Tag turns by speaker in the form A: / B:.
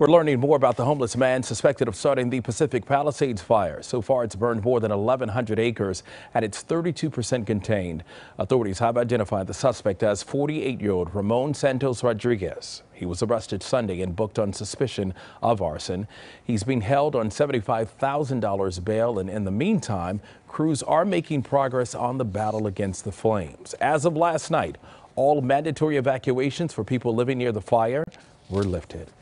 A: We're learning more about the homeless man suspected of starting the Pacific Palisades fire. So far, it's burned more than 1,100 acres and it's 32% contained. Authorities have identified the suspect as 48 year old Ramon Santos Rodriguez. He was arrested Sunday and booked on suspicion of arson. He's being held on $75,000 bail, and in the meantime, crews are making progress on the battle against the flames. As of last night, all mandatory evacuations for people living near the fire were lifted.